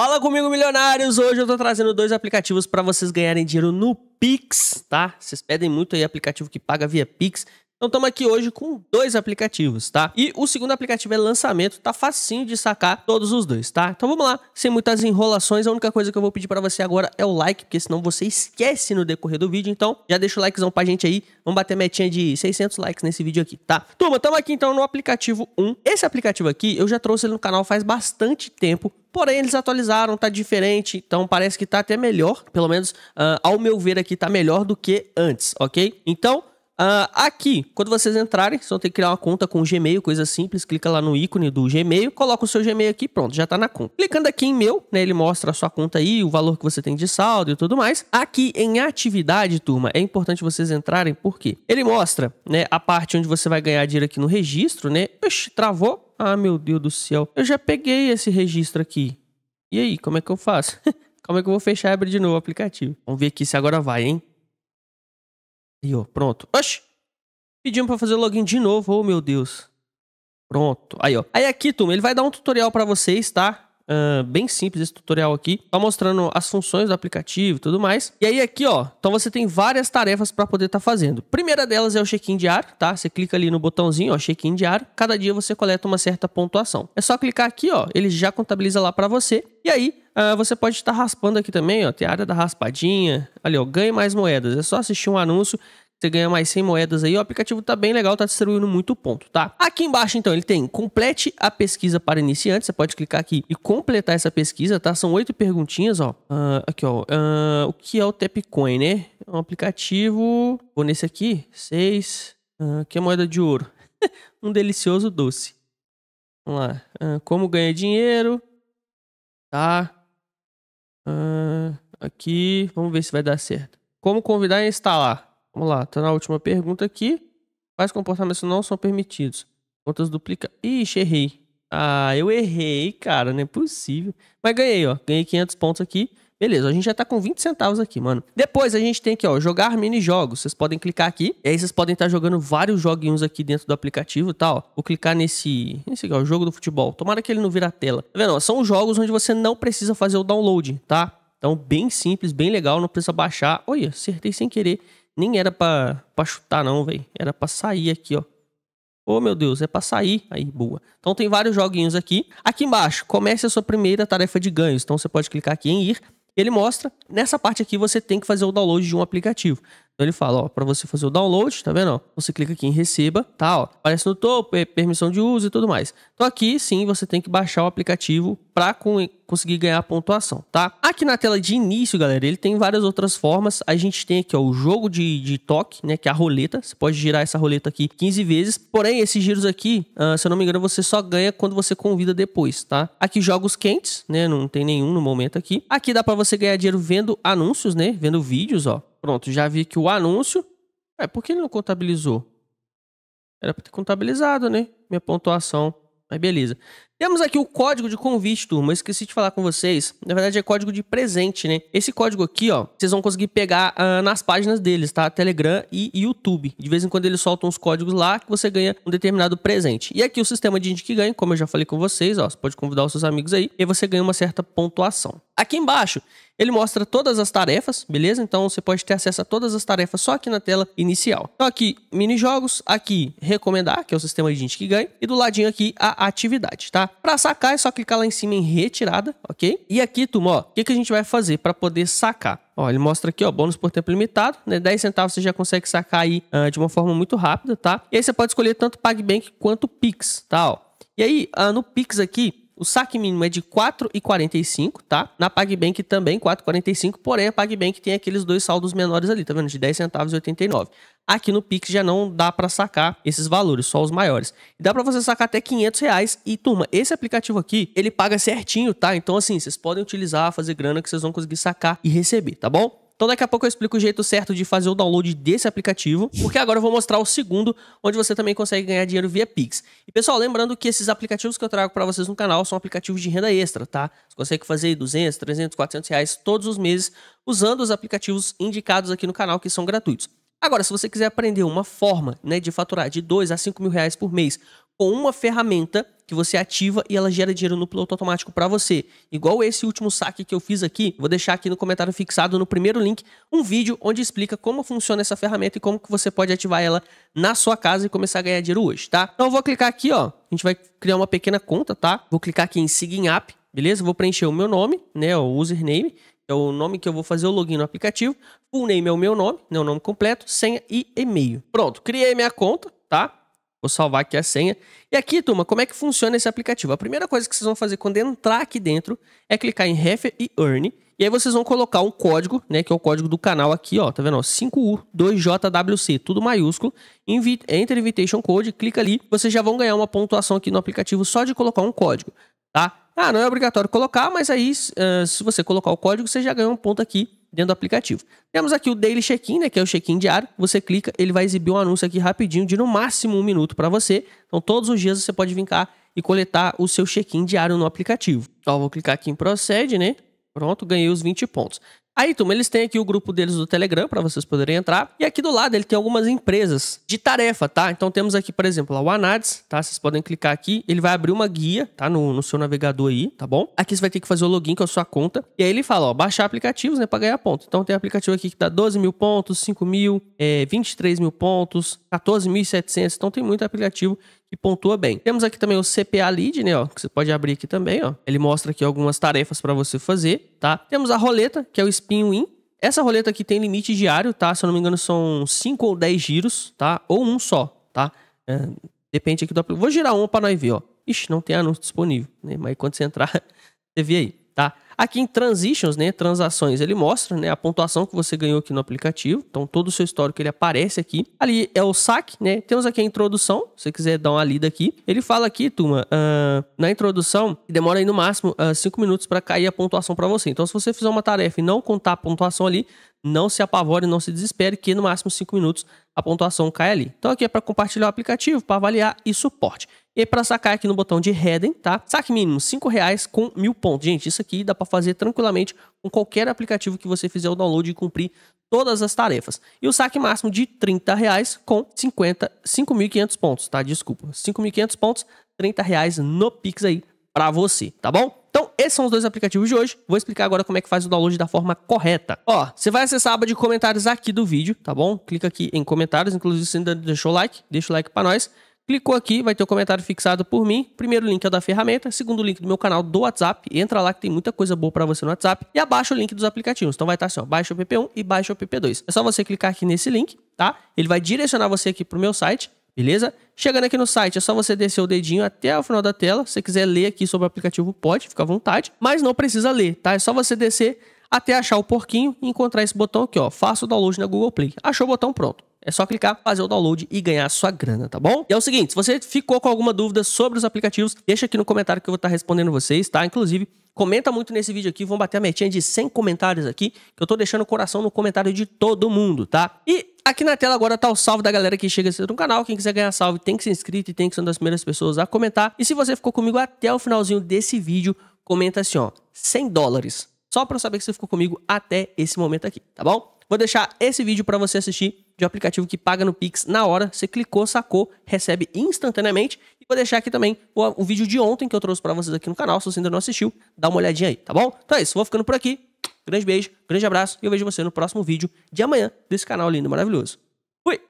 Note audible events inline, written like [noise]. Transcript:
Fala comigo, milionários! Hoje eu tô trazendo dois aplicativos para vocês ganharem dinheiro no Pix, tá? Vocês pedem muito aí aplicativo que paga via Pix. Então estamos aqui hoje com dois aplicativos, tá? E o segundo aplicativo é lançamento, tá facinho de sacar todos os dois, tá? Então vamos lá, sem muitas enrolações, a única coisa que eu vou pedir para você agora é o like, porque senão você esquece no decorrer do vídeo, então já deixa o likezão pra gente aí, vamos bater metinha de 600 likes nesse vídeo aqui, tá? Turma, estamos aqui então no aplicativo 1. Esse aplicativo aqui eu já trouxe ele no canal faz bastante tempo, Porém, eles atualizaram, tá diferente, então parece que tá até melhor. Pelo menos, uh, ao meu ver aqui, tá melhor do que antes, ok? Então, Uh, aqui, quando vocês entrarem, vocês vão ter que criar uma conta com Gmail, coisa simples. Clica lá no ícone do Gmail, coloca o seu Gmail aqui, pronto, já está na conta. Clicando aqui em meu, né, ele mostra a sua conta aí, o valor que você tem de saldo e tudo mais. Aqui em atividade, turma, é importante vocês entrarem, por quê? Ele mostra, né, a parte onde você vai ganhar dinheiro aqui no registro, né? Oxi, travou. Ah, meu Deus do céu, eu já peguei esse registro aqui. E aí, como é que eu faço? [laughs] como é que eu vou fechar e abrir de novo o aplicativo? Vamos ver aqui se agora vai, hein? Aí, ó, pronto. Oxi! Pedimos para fazer login de novo, oh meu Deus. Pronto, aí ó. Aí aqui, turma, ele vai dar um tutorial para vocês, tá? uh, bem simples esse tutorial aqui, tá mostrando as funções do aplicativo e tudo mais. E aí aqui, ó, então você tem várias tarefas para poder estar tá fazendo. Primeira delas é o check-in diário, tá? Você clica ali no botãozinho, ó, check-in diário. Cada dia você coleta uma certa pontuação. É só clicar aqui, ó, ele já contabiliza lá para você. E aí, Uh, você pode estar tá raspando aqui também, ó, tem a área da raspadinha, ali ó, ganhe mais moedas, é só assistir um anúncio você ganha mais 100 moedas aí. O aplicativo tá bem legal, tá distribuindo muito ponto, tá? Aqui embaixo, então, ele tem complete a pesquisa para iniciantes. Você pode clicar aqui e completar essa pesquisa, tá? São oito perguntinhas, ó. Uh, aqui, ó. Uh, o que é o Tapcoin, né? É um aplicativo... Vou nesse aqui. Seis. Uh, ah, que é moeda de ouro? [laughs] um delicioso doce. Vamos lá. Uh, como ganhar dinheiro. Tá. aqui. Vamos ver se vai dar certo. Como convidar a instalar. Vamos lá, tá na última pergunta aqui. Quais comportamentos não são permitidos? Contas duplicadas. Ixi, errei. Ah, eu errei, cara, não é possível. Mas ganhei, ó. Ganhei 500 pontos aqui. Beleza, a gente já tá com 20 centavos aqui, mano. Depois a gente tem aqui, ó, jogar mini-jogos. Vocês podem clicar aqui. E aí vocês podem estar tá jogando vários joguinhos aqui dentro do aplicativo tá, tal. Vou clicar nesse... Esse aqui, ó, jogo do futebol. Tomara que ele não vira a tela. Tá vendo? São jogos onde você não precisa fazer o download, tá? Então, bem simples, bem legal. Não precisa baixar. Olha, acertei sem querer. Nem era pra, pra chutar, não, velho. Era pra sair aqui, ó. Oh, meu Deus, é pra sair. Aí, boa. Então tem vários joguinhos aqui. Aqui embaixo, comece a sua primeira tarefa de ganhos. Então você pode clicar aqui em ir. Ele mostra. Nessa parte aqui, você tem que fazer o download de um aplicativo. Então ele fala, ó, para você fazer o download, tá vendo? Ó, você clica aqui em receba, tá? Ó, aparece no topo, é permissão de uso e tudo mais. Então aqui sim você tem que baixar o aplicativo para conseguir ganhar pontuação, tá? Aqui na tela de início, galera, ele tem várias outras formas. A gente tem aqui ó, o jogo de, de toque, né? Que é a roleta. Você pode girar essa roleta aqui 15 vezes. Porém, esses giros aqui, uh, se eu não me engano, você só ganha quando você convida depois, tá? Aqui jogos quentes, né? Não tem nenhum no momento aqui. Aqui dá para você ganhar dinheiro vendo anúncios, né? Vendo vídeos, ó pronto, já vi que o anúncio. É, por que ele não contabilizou? Era para ter contabilizado, né? Minha pontuação. Mas beleza. Temos aqui o código de convite, turma. esqueci de falar com vocês. Na verdade, é código de presente, né? Esse código aqui, ó, vocês vão conseguir pegar uh, nas páginas deles, tá? Telegram e YouTube. De vez em quando eles soltam os códigos lá que você ganha um determinado presente. E aqui o sistema de gente que ganha, como eu já falei com vocês, ó, você pode convidar os seus amigos aí e você ganha uma certa pontuação. Aqui embaixo, ele mostra todas as tarefas, beleza? Então você pode ter acesso a todas as tarefas só aqui na tela inicial. Então aqui, jogos aqui recomendar, que é o sistema de gente que ganha, e do ladinho aqui a atividade, tá? Para sacar é só clicar lá em cima em retirada, ok? E aqui, turma, ó, o que, que a gente vai fazer para poder sacar? Ó, ele mostra aqui, ó, bônus por tempo limitado, né? 10 centavos você já consegue sacar aí uh, de uma forma muito rápida, tá? E aí você pode escolher tanto PagBank quanto Pix, tá? Ó. E aí, uh, no Pix aqui, o saque mínimo é de 4,45, tá? Na PagBank também 4,45, porém a PagBank tem aqueles dois saldos menores ali, tá vendo? De 10 centavos e 89. Aqui no Pix já não dá para sacar esses valores, só os maiores. E dá para você sacar até 500 reais. E turma, esse aplicativo aqui, ele paga certinho, tá? Então assim, vocês podem utilizar, fazer grana que vocês vão conseguir sacar e receber, tá bom? Então daqui a pouco eu explico o jeito certo de fazer o download desse aplicativo, porque agora eu vou mostrar o segundo, onde você também consegue ganhar dinheiro via Pix. E pessoal, lembrando que esses aplicativos que eu trago para vocês no canal são aplicativos de renda extra, tá? Você consegue fazer 200, 300, 400 reais todos os meses usando os aplicativos indicados aqui no canal que são gratuitos. Agora, se você quiser aprender uma forma né, de faturar de 2 a 5 mil reais por mês com uma ferramenta, que você ativa e ela gera dinheiro no piloto automático para você. Igual esse último saque que eu fiz aqui, vou deixar aqui no comentário fixado no primeiro link um vídeo onde explica como funciona essa ferramenta e como que você pode ativar ela na sua casa e começar a ganhar dinheiro hoje, tá? Então eu vou clicar aqui, ó. A gente vai criar uma pequena conta, tá? Vou clicar aqui em Sign Up, beleza? Vou preencher o meu nome, né, o username, é o nome que eu vou fazer o login no aplicativo. Full name é o meu nome, né, o nome completo, senha e e-mail. Pronto, criei minha conta, tá? Vou salvar aqui a senha. E aqui, turma, como é que funciona esse aplicativo? A primeira coisa que vocês vão fazer quando entrar aqui dentro é clicar em Ref e Earn. E aí vocês vão colocar um código, né, que é o código do canal aqui, ó, tá vendo? 5U2JWC, tudo maiúsculo. Invi Enter Invitation Code, clica ali. Vocês já vão ganhar uma pontuação aqui no aplicativo só de colocar um código, tá? Ah, não é obrigatório colocar, mas aí uh, se você colocar o código, você já ganha um ponto aqui dentro do aplicativo. Temos aqui o Daily Check-in, né, que é o check-in diário. Você clica, ele vai exibir um anúncio aqui rapidinho, de no máximo um minuto para você. Então, todos os dias você pode vincar e coletar o seu check-in diário no aplicativo. Então, vou clicar aqui em Procede, né? Pronto, ganhei os 20 pontos. Aí, turma, eles têm aqui o grupo deles do Telegram para vocês poderem entrar. E aqui do lado ele tem algumas empresas de tarefa, tá? Então temos aqui, por exemplo, a Wanadis, tá? Vocês podem clicar aqui, ele vai abrir uma guia, tá? No, no, seu navegador aí, tá bom? Aqui você vai ter que fazer o login com a sua conta. E aí ele fala, ó, baixar aplicativos, né? para ganhar ponto. Então tem aplicativo aqui que dá 12 mil pontos, 5 mil, é, 23 mil pontos, 14.700. Então tem muito aplicativo que pontua bem. Temos aqui também o CPA Lead, né, ó, que você pode abrir aqui também, ó. Ele mostra aqui algumas tarefas para você fazer, tá? Temos a roleta, que é o Spin Win. Essa roleta aqui tem limite diário, tá? Se eu não me engano são 5 ou 10 giros, tá? Ou um só, tá? É, depende aqui do aplicativo. Vou girar um para nós ver, ó. Ixi, não tem anúncio disponível, né? Mas quando você entrar, [laughs] você vê aí. Tá? Aqui em Transitions, né, transações, ele mostra né, a pontuação que você ganhou aqui no aplicativo. Então, todo o seu histórico ele aparece aqui. Ali é o saque, né? Temos aqui a introdução, se você quiser dar uma lida aqui. Ele fala aqui, turma, uh, na introdução, demora aí no máximo 5 uh, minutos para cair a pontuação para você. Então, se você fizer uma tarefa e não contar a pontuação ali, não se apavore, não se desespere, que no máximo 5 minutos a pontuação cai ali. Então aqui é para compartilhar o aplicativo, para avaliar e suporte. E para sacar aqui no botão de redem, tá? Saque mínimo cinco reais com mil pontos. Gente, isso aqui dá para fazer tranquilamente com qualquer aplicativo que você fizer o download e cumprir todas as tarefas. E o saque máximo de R$ reais com 50, 5.500 pontos, tá? Desculpa, 5.500 pontos, R$ reais no Pix aí para você, tá bom? então esses são os dois aplicativos de hoje. Vou explicar agora como é que faz o download da forma correta. Ó, você vai acessar a aba de comentários aqui do vídeo, tá bom? Clica aqui em comentários, inclusive se ainda deixou o like, deixa o like para nós. Clicou aqui, vai ter o um comentário fixado por mim. Primeiro link é o da ferramenta, segundo link do meu canal do WhatsApp. Entra lá que tem muita coisa boa para você no WhatsApp. E abaixo o link dos aplicativos. Então vai estar tá assim, ó, baixa o PP1 e baixa o PP2. É só você clicar aqui nesse link, tá? Ele vai direcionar você aqui pro meu site. Beleza? Chegando aqui no site, é só você descer o dedinho até o final da tela. Se você quiser ler aqui sobre o aplicativo, pode, fica à vontade. Mas não precisa ler, tá? É só você descer até achar o porquinho e encontrar esse botão aqui, ó. Faça o download na Google Play. Achou o botão, pronto. É só clicar, fazer o download e ganhar a sua grana, tá bom? E é o seguinte, se você ficou com alguma dúvida sobre os aplicativos, deixa aqui no comentário que eu vou estar respondendo vocês, tá? Inclusive, comenta muito nesse vídeo aqui, vamos bater a metinha de 100 comentários aqui, que eu tô deixando o coração no comentário de todo mundo, tá? E Aqui na tela agora tá o salve da galera que chega cedo no canal. Quem quiser ganhar salve tem que ser inscrito e tem que ser uma das primeiras pessoas a comentar. E se você ficou comigo até o finalzinho desse vídeo, comenta assim, ó, 100 dólares. Só para eu saber que você ficou comigo até esse momento aqui, tá bom? Vou deixar esse vídeo para você assistir de um aplicativo que paga no Pix na hora. Você clicou, sacou, recebe instantaneamente. E vou deixar aqui também o, o vídeo de ontem que eu trouxe para vocês aqui no canal. Se você ainda não assistiu, dá uma olhadinha aí, tá bom? Então é isso, vou ficando por aqui. Grande beijo, grande abraço e eu vejo você no próximo vídeo de amanhã desse canal lindo, maravilhoso. Fui!